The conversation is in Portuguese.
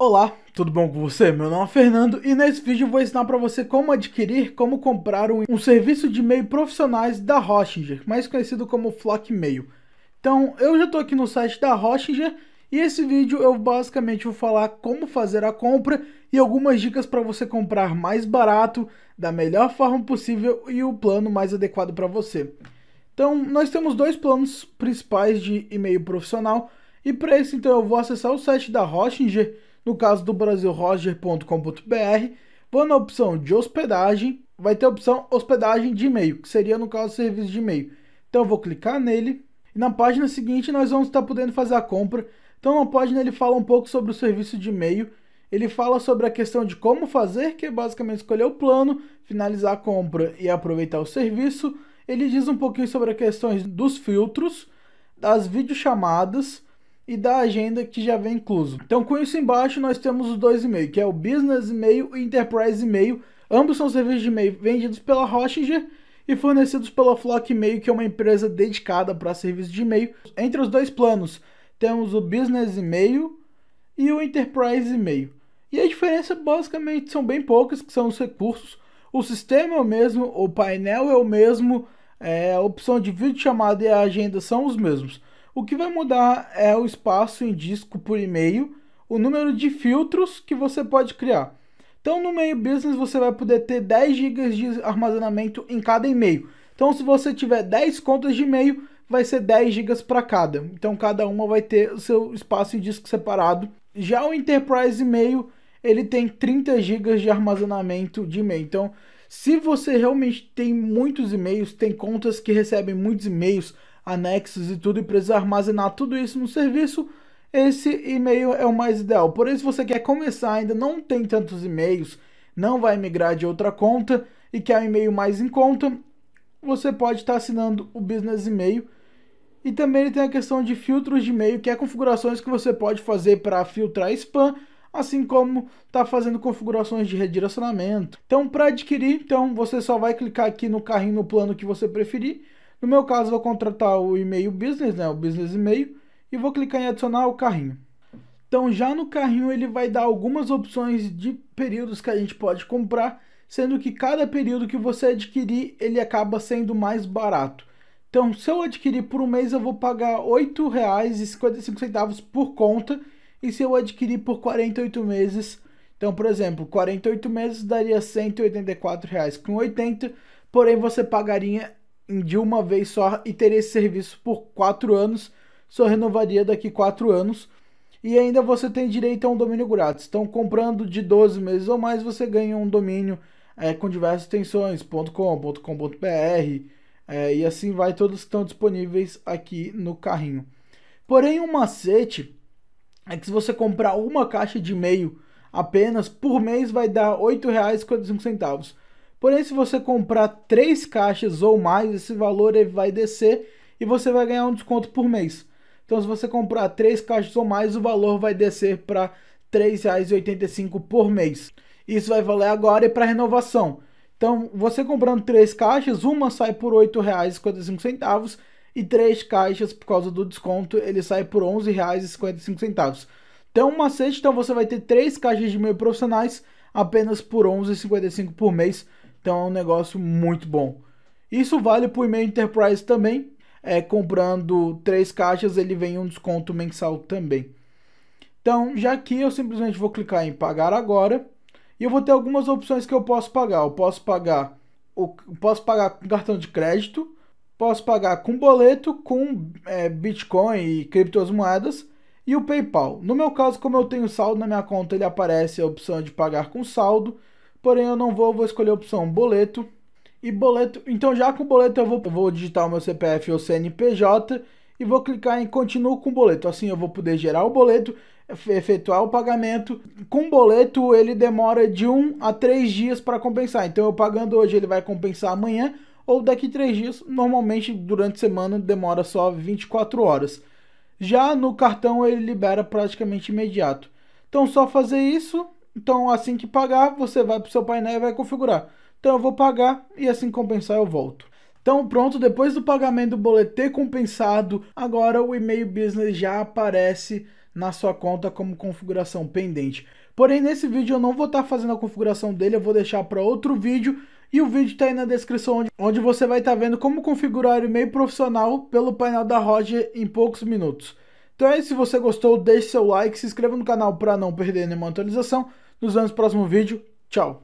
Olá, tudo bom com você? Meu nome é Fernando e nesse vídeo vou ensinar para você como adquirir, como comprar um, um serviço de e-mail profissionais da Rochinger, mais conhecido como Flock Mail. Então, eu já estou aqui no site da Rochinger e esse vídeo eu basicamente vou falar como fazer a compra e algumas dicas para você comprar mais barato, da melhor forma possível e o plano mais adequado para você. Então, nós temos dois planos principais de e-mail profissional e para isso então eu vou acessar o site da Rochinger no caso do brasilroger.com.br, vou na opção de hospedagem, vai ter a opção hospedagem de e-mail, que seria no caso serviço de e-mail. Então eu vou clicar nele e na página seguinte nós vamos estar podendo fazer a compra. Então na página ele fala um pouco sobre o serviço de e-mail, ele fala sobre a questão de como fazer, que é basicamente escolher o plano, finalizar a compra e aproveitar o serviço. Ele diz um pouquinho sobre as questões dos filtros, das videochamadas, e da agenda que já vem incluso. Então com isso embaixo nós temos os dois e-mail, que é o Business e-mail e Enterprise e-mail. Ambos são serviços de e-mail vendidos pela Rochinger e fornecidos pela Flock e-mail, que é uma empresa dedicada para serviços de e-mail. Entre os dois planos temos o Business e-mail e o Enterprise e-mail. E a diferença basicamente são bem poucas, que são os recursos. O sistema é o mesmo, o painel é o mesmo, é, a opção de vídeo chamada e a agenda são os mesmos. O que vai mudar é o espaço em disco por e-mail, o número de filtros que você pode criar. Então, no meio business, você vai poder ter 10 GB de armazenamento em cada e-mail. Então, se você tiver 10 contas de e-mail, vai ser 10 GB para cada. Então, cada uma vai ter o seu espaço em disco separado. Já o Enterprise e-mail, ele tem 30 GB de armazenamento de e-mail. Então, se você realmente tem muitos e-mails, tem contas que recebem muitos e-mails, anexos e tudo, e precisa armazenar tudo isso no serviço, esse e-mail é o mais ideal. Porém, se você quer começar, ainda não tem tantos e-mails, não vai migrar de outra conta e quer um e-mail mais em conta, você pode estar assinando o Business E-mail. E também tem a questão de filtros de e-mail, que é configurações que você pode fazer para filtrar spam, assim como está fazendo configurações de redirecionamento. Então, para adquirir, então você só vai clicar aqui no carrinho no plano que você preferir no meu caso, vou contratar o e-mail business, né, o business e-mail, e vou clicar em adicionar o carrinho. Então, já no carrinho, ele vai dar algumas opções de períodos que a gente pode comprar, sendo que cada período que você adquirir, ele acaba sendo mais barato. Então, se eu adquirir por um mês, eu vou pagar R$ 8,55 por conta, e se eu adquirir por 48 meses, então, por exemplo, 48 meses daria R$ 184,80, porém você pagaria de uma vez só e teria esse serviço por quatro anos, só renovaria daqui quatro anos. E ainda você tem direito a um domínio grátis. Então, comprando de 12 meses ou mais, você ganha um domínio é, com diversas extensões, .com.com.br, é, e assim vai, todos estão disponíveis aqui no carrinho. Porém, um macete é que se você comprar uma caixa de e-mail apenas, por mês vai dar R$ 8,45. Porém, se você comprar três caixas ou mais, esse valor ele vai descer e você vai ganhar um desconto por mês. Então, se você comprar três caixas ou mais, o valor vai descer para R$ 3,85 por mês. Isso vai valer agora e para renovação. Então, você comprando três caixas, uma sai por R$ 8,55 e três caixas, por causa do desconto, ele sai por R$ 11,55. Então, uma macete, então você vai ter três caixas de meio profissionais apenas por R$ 11,55 por mês, então é um negócio muito bom. Isso vale para o e-mail Enterprise também. É, comprando três caixas, ele vem um desconto mensal também. Então, já aqui eu simplesmente vou clicar em pagar agora. E eu vou ter algumas opções que eu posso pagar. Eu posso pagar, eu posso pagar com cartão de crédito, posso pagar com boleto, com é, Bitcoin e criptomoedas e o PayPal. No meu caso, como eu tenho saldo na minha conta, ele aparece a opção de pagar com saldo. Porém, eu não vou, vou escolher a opção boleto. E boleto, então já com o boleto eu vou, eu vou digitar o meu CPF ou CNPJ e vou clicar em continuo com o boleto. Assim eu vou poder gerar o boleto, efetuar o pagamento. Com o boleto ele demora de 1 um a 3 dias para compensar. Então eu pagando hoje ele vai compensar amanhã ou daqui 3 dias. Normalmente durante a semana demora só 24 horas. Já no cartão ele libera praticamente imediato. Então só fazer isso, então, assim que pagar, você vai para o seu painel e vai configurar. Então, eu vou pagar e assim compensar, eu volto. Então pronto, depois do pagamento do boleto ter compensado, agora o e-mail business já aparece na sua conta como configuração pendente. Porém, nesse vídeo eu não vou estar tá fazendo a configuração dele, eu vou deixar para outro vídeo. E o vídeo está aí na descrição, onde, onde você vai estar tá vendo como configurar o e-mail profissional pelo painel da Roger em poucos minutos. Então é isso, se você gostou, deixe seu like, se inscreva no canal para não perder nenhuma atualização. Nos vemos no próximo vídeo. Tchau!